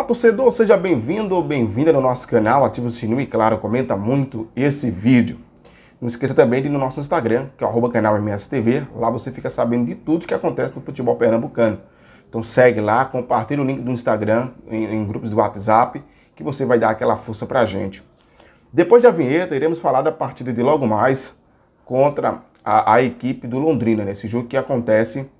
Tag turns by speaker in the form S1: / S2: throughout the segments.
S1: Olá, torcedor, seja bem-vindo ou bem-vinda no nosso canal, ativa o sininho e claro, comenta muito esse vídeo. Não esqueça também de ir no nosso Instagram, que é canalmstv. canal lá você fica sabendo de tudo que acontece no futebol pernambucano. Então segue lá, compartilha o link do Instagram em, em grupos do WhatsApp, que você vai dar aquela força pra gente. Depois da vinheta, iremos falar da partida de logo mais contra a, a equipe do Londrina, nesse né? jogo que acontece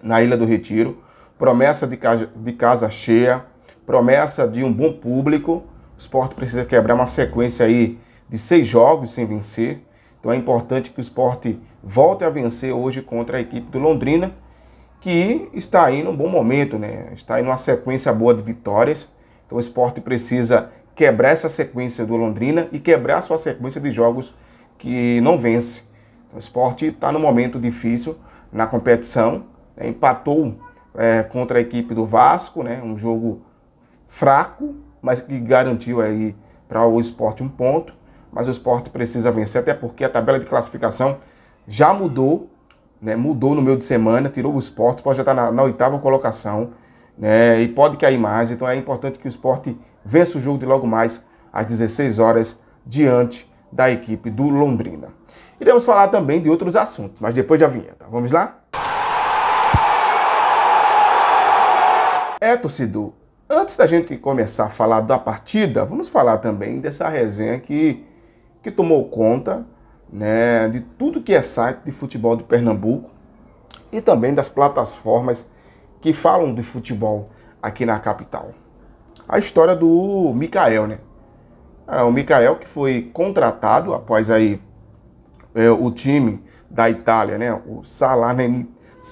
S1: na Ilha do Retiro. Promessa de de casa cheia, promessa de um bom público. O esporte precisa quebrar uma sequência aí de seis jogos sem vencer. Então é importante que o esporte volte a vencer hoje contra a equipe do Londrina, que está aí num bom momento, né? Está aí numa sequência boa de vitórias. Então o esporte precisa quebrar essa sequência do Londrina e quebrar sua sequência de jogos que não vence. Então, o esporte está num momento difícil na competição, né? empatou é, contra a equipe do Vasco, né? um jogo fraco, mas que garantiu aí para o esporte um ponto. Mas o esporte precisa vencer, até porque a tabela de classificação já mudou, né? mudou no meio de semana, tirou o esporte, pode já estar tá na, na oitava colocação, né? e pode cair mais. Então é importante que o esporte vença o jogo de logo mais às 16 horas, diante da equipe do Londrina. Iremos falar também de outros assuntos, mas depois da vinheta. Vamos lá? É, torcedor, Antes da gente começar a falar da partida, vamos falar também dessa resenha que, que tomou conta né, de tudo que é site de futebol de Pernambuco e também das plataformas que falam de futebol aqui na capital. A história do Mikael, né? É, o Mikael que foi contratado após aí é, o time da Itália, né? O Salarnitana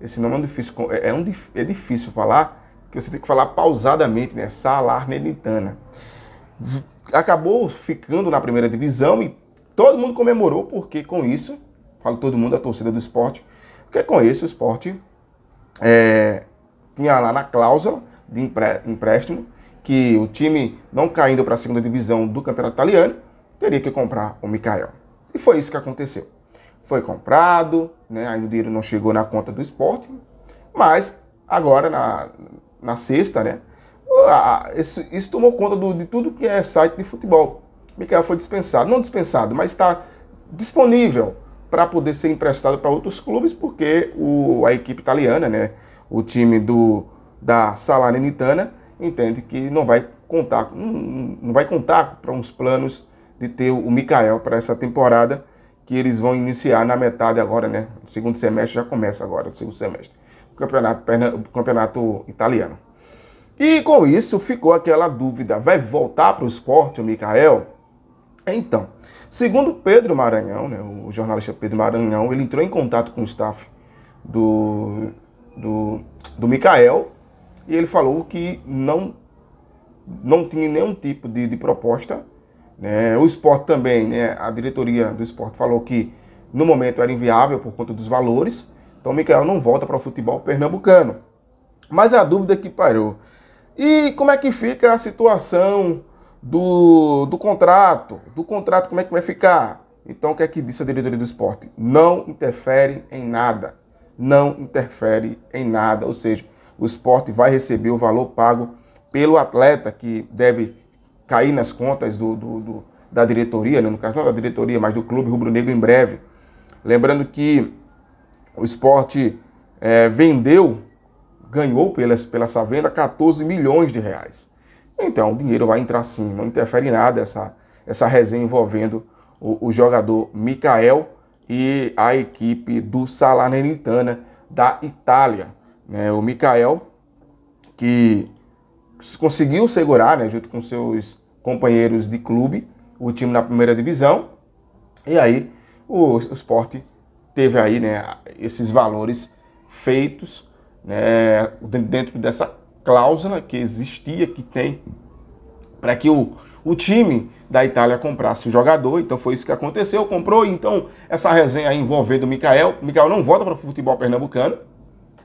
S1: esse nome é, um difícil, é, é, um, é difícil falar, que você tem que falar pausadamente, né? Salarnelitana. Acabou ficando na primeira divisão e todo mundo comemorou, porque com isso, falo todo mundo, a torcida do esporte, porque com isso o esporte é, tinha lá na cláusula de empréstimo que o time, não caindo para a segunda divisão do campeonato italiano, teria que comprar o Mikael. E foi isso que aconteceu foi comprado, né? ainda o dinheiro não chegou na conta do esporte, mas agora na, na sexta, né? isso, isso, tomou conta do, de tudo que é site de futebol. Miquel foi dispensado, não dispensado, mas está disponível para poder ser emprestado para outros clubes, porque o, a equipe italiana, né, o time do, da Salernitana, entende que não vai contar, não, não vai contar para uns planos de ter o Mikael para essa temporada que eles vão iniciar na metade agora, né? O segundo semestre já começa agora, o segundo semestre. O campeonato, o campeonato italiano. E com isso ficou aquela dúvida: vai voltar para o esporte o Mikael? Então, segundo Pedro Maranhão, né, o jornalista Pedro Maranhão, ele entrou em contato com o staff do, do, do Mikael e ele falou que não, não tinha nenhum tipo de, de proposta né? o esporte também, né, a diretoria do esporte falou que no momento era inviável por conta dos valores, então o Mikael não volta para o futebol pernambucano. Mas a dúvida que parou. E como é que fica a situação do, do contrato? Do contrato, como é que vai ficar? Então, o que é que disse a diretoria do esporte? Não interfere em nada. Não interfere em nada. Ou seja, o esporte vai receber o valor pago pelo atleta, que deve cair nas contas do, do, do da diretoria, né? no caso não da diretoria, mas do clube rubro-negro em breve. Lembrando que o esporte é, vendeu, ganhou pelas, pela essa venda 14 milhões de reais. Então o dinheiro vai entrar sim, não interfere em nada essa, essa resenha envolvendo o, o jogador Mikael e a equipe do Salernitana da Itália. Né? O Mikael, que conseguiu segurar, né, junto com seus companheiros de clube, o time na primeira divisão. E aí o, o esporte teve aí né, esses valores feitos né, dentro dessa cláusula que existia, que tem, para que o, o time da Itália comprasse o jogador. Então foi isso que aconteceu, comprou. Então essa resenha envolvendo o Mikael. Mikael não volta para o futebol pernambucano.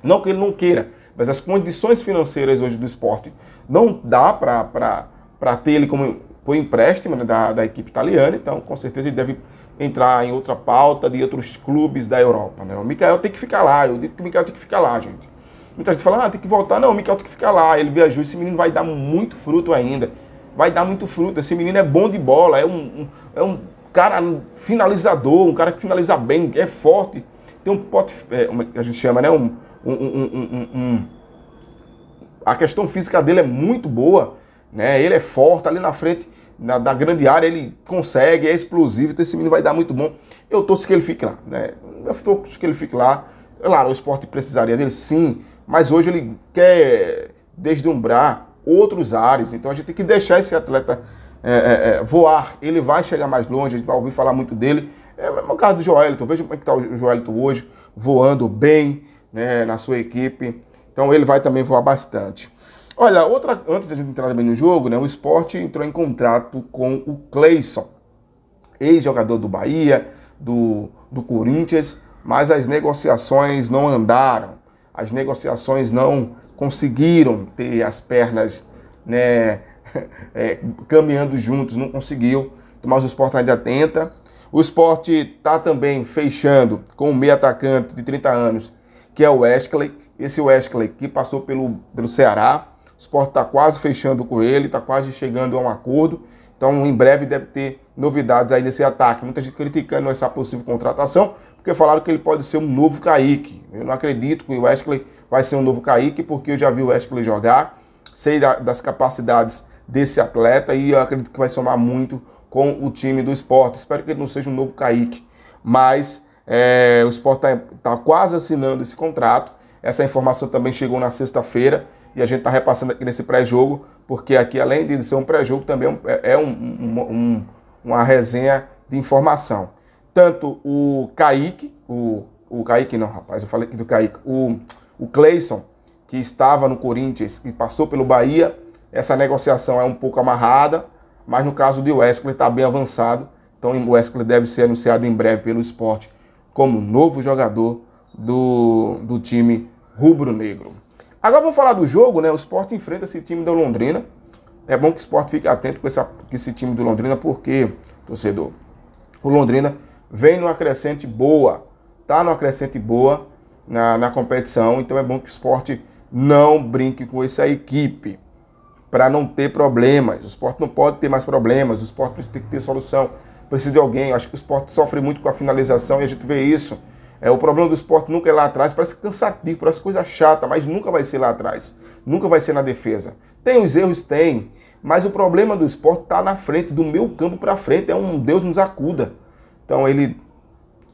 S1: Não que ele não queira, mas as condições financeiras hoje do esporte não dá para ter ele como por empréstimo né, da, da equipe italiana, então com certeza ele deve entrar em outra pauta de outros clubes da Europa. Né? O Mikael tem que ficar lá, eu digo que o Mikael tem que ficar lá, gente. Muita gente fala, ah, tem que voltar. Não, o Mikael tem que ficar lá, ele viajou, esse menino vai dar muito fruto ainda. Vai dar muito fruto, esse menino é bom de bola, é um, um é um cara finalizador, um cara que finaliza bem, é forte, tem um pote, é, é a gente chama, né, um um, um, um, a questão física dele é muito boa, né? Ele é forte ali na frente na, da grande área, ele consegue, é explosivo, então esse menino vai dar muito bom. Eu torço que ele fique lá, né? Eu torço que ele fique lá. Claro, o esporte precisaria dele, sim, mas hoje ele quer deslumbrar outros ares, então a gente tem que deixar esse atleta é, é, é voar. Ele vai chegar mais longe, a gente vai ouvir falar muito dele. É o caso do Joelito, veja como é que está o Joelito hoje, voando bem, né, na sua equipe. Então ele vai também voar bastante. Olha, outra, antes de a gente entrar também no jogo, né, o esporte entrou em contrato com o Cleison, ex-jogador do Bahia, do, do Corinthians, mas as negociações não andaram, as negociações não conseguiram ter as pernas né, é, caminhando juntos, não conseguiu, mas o esporte ainda tenta. O esporte está também fechando com o meio atacante de 30 anos, que é o Wesley. Esse Wesley que passou pelo, pelo Ceará. O Sport está quase fechando com ele, está quase chegando a um acordo. Então, em breve deve ter novidades aí desse ataque. Muita gente criticando essa possível contratação, porque falaram que ele pode ser um novo Kaique. Eu não acredito que o Wesley vai ser um novo Kaique, porque eu já vi o Wesley jogar, sei da, das capacidades desse atleta e eu acredito que vai somar muito com o time do esporte. Espero que ele não seja um novo Kaique, mas é, o Sport está tá quase assinando esse contrato. Essa informação também chegou na sexta-feira e a gente está repassando aqui nesse pré-jogo, porque aqui, além de ser um pré-jogo, também é, é, é um, um, uma resenha de informação. Tanto o Kaique, o, o Kaique não, rapaz, eu falei aqui do Kaique, o, o Cleison, que estava no Corinthians e passou pelo Bahia, essa negociação é um pouco amarrada, mas no caso de Wesley está bem avançado, então o Wesley deve ser anunciado em breve pelo esporte como novo jogador do, do time rubro-negro. Agora vamos falar do jogo, né? O Sport enfrenta esse time da Londrina. É bom que o Sport fique atento com, essa, com esse time do Londrina, porque, torcedor, o Londrina vem numa crescente boa, tá numa crescente boa na, na competição, então é bom que o Sport não brinque com essa equipe para não ter problemas. O Sport não pode ter mais problemas, o Sport precisa ter que ter solução precisa de alguém. Eu acho que o esporte sofre muito com a finalização e a gente vê isso. É, o problema do esporte nunca é lá atrás, parece cansativo, parece coisa chata, mas nunca vai ser lá atrás. Nunca vai ser na defesa. Tem os erros? Tem. Mas o problema do esporte está na frente, do meu campo para frente. É um Deus nos acuda. Então ele.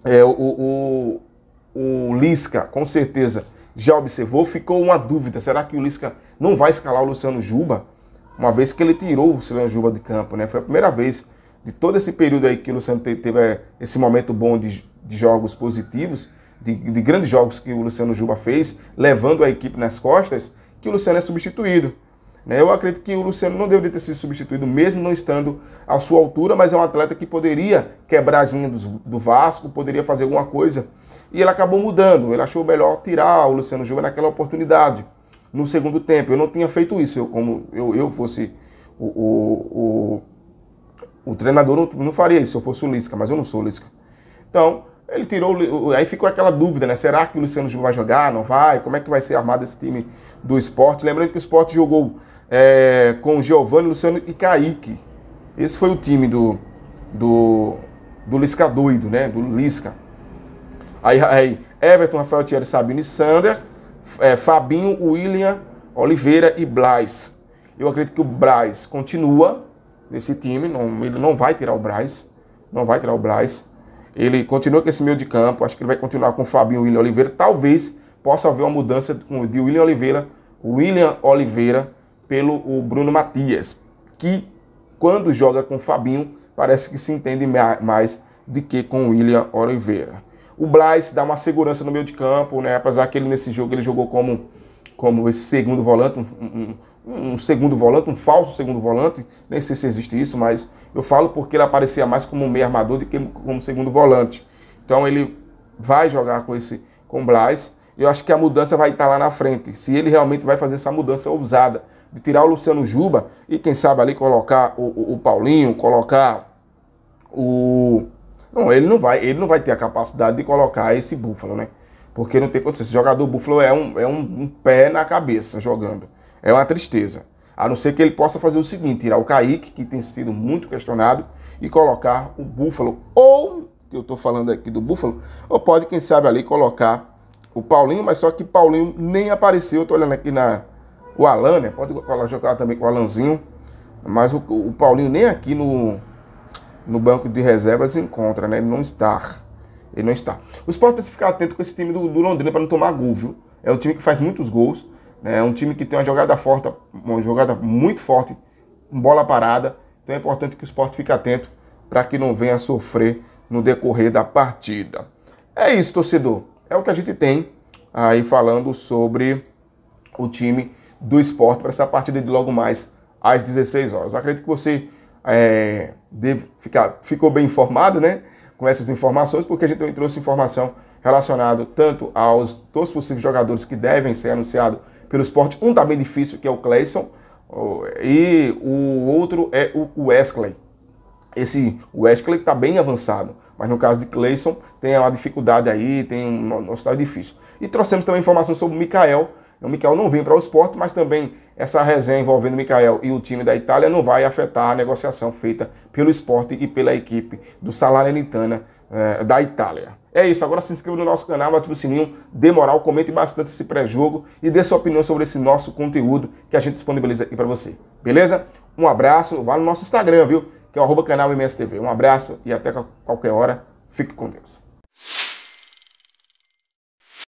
S1: É, o, o, o Lisca, com certeza, já observou. Ficou uma dúvida: será que o Lisca não vai escalar o Luciano Juba? Uma vez que ele tirou o Luciano Juba de campo, né? Foi a primeira vez de todo esse período aí que o Luciano teve eh, esse momento bom de, de jogos positivos, de, de, grandes jogos que o Luciano Juba fez, levando a equipe nas costas, que o Luciano é substituído. Né? Eu acredito que o Luciano não deveria ter sido substituído, mesmo não estando à sua altura, mas é um atleta que poderia quebrar as linhas do Vasco, poderia fazer alguma coisa. E ele acabou mudando, ele achou melhor tirar o Luciano Juba naquela oportunidade, no segundo tempo. Eu não tinha feito isso, eu como eu, eu fosse o, o, o o treinador não, não faria isso se eu fosse o Lisca, mas eu não sou o Lisca. Então, ele tirou. Aí ficou aquela dúvida, né? Será que o Luciano Gil vai jogar? Não vai? Como é que vai ser armado esse time do esporte? Lembrando que o esporte jogou é, com Giovanni, Luciano e Kaique. Esse foi o time do, do, do Lisca doido, né? Do Lisca. Aí, aí Everton, Rafael Thierry, Sabino e Sander, é, Fabinho, William, Oliveira e Braz. Eu acredito que o Braz continua desse time. Não, ele não vai tirar o Braz. Não vai tirar o Braz. Ele continua com esse meio de campo. Acho que ele vai continuar com o Fabinho e William Oliveira. Talvez possa haver uma mudança de William Oliveira, William Oliveira pelo o Bruno Matias, que quando joga com o Fabinho, parece que se entende mais do que com o William Oliveira. O Blas dá uma segurança no meio de campo, né? Apesar que ele nesse jogo ele jogou como como esse segundo volante, um, um, um segundo volante, um falso segundo volante, nem sei se existe isso, mas eu falo porque ele aparecia mais como um meio armador do que como segundo volante. Então ele vai jogar com esse com Blas. Eu acho que a mudança vai estar lá na frente. Se ele realmente vai fazer essa mudança ousada de tirar o Luciano Juba e quem sabe ali colocar o, o, o Paulinho, colocar o não, ele não vai, ele não vai ter a capacidade de colocar esse Búfalo, né? Porque não tem condição. Esse jogador Búfalo é um, é um, um pé na cabeça jogando. É uma tristeza. A não ser que ele possa fazer o seguinte: tirar o Kaique, que tem sido muito questionado, e colocar o Búfalo. Ou, que eu estou falando aqui do Búfalo, ou pode, quem sabe, ali colocar o Paulinho, mas só que Paulinho nem apareceu. Estou olhando aqui na. O Alan, né? Pode jogar também com o Alanzinho. Mas o, o Paulinho nem aqui no, no banco de reservas encontra, né? Ele não está. Ele não está. O Sport tem que ficar atento com esse time do, do Londrina para não tomar gol, viu? É um time que faz muitos gols. É um time que tem uma jogada forte, uma jogada muito forte, bola parada. Então é importante que o esporte fique atento para que não venha sofrer no decorrer da partida. É isso, torcedor. É o que a gente tem aí falando sobre o time do esporte para essa partida de logo mais às 16 horas. Acredito que você é, deve ficar, ficou bem informado né, com essas informações, porque a gente também trouxe informação relacionado tanto aos dois possíveis jogadores que devem ser anunciados pelo esporte. Um está bem difícil, que é o Clayson, e o outro é o Wesley. Esse Wesley está bem avançado, mas no caso de Clayson tem uma dificuldade aí, tem um estado difícil. E trouxemos também informação sobre o Mikael. O Mikael não vem para o esporte, mas também essa resenha envolvendo o Mikael e o time da Itália não vai afetar a negociação feita pelo esporte e pela equipe do Salernitana eh, da Itália. É isso, agora se inscreva no nosso canal, ative o sininho, dê moral, comente bastante esse pré-jogo e dê sua opinião sobre esse nosso conteúdo que a gente disponibiliza aqui para você. Beleza? Um abraço, vá no nosso Instagram, viu? Que é o arroba canal MSTV. Um abraço e até qualquer hora. Fique com Deus.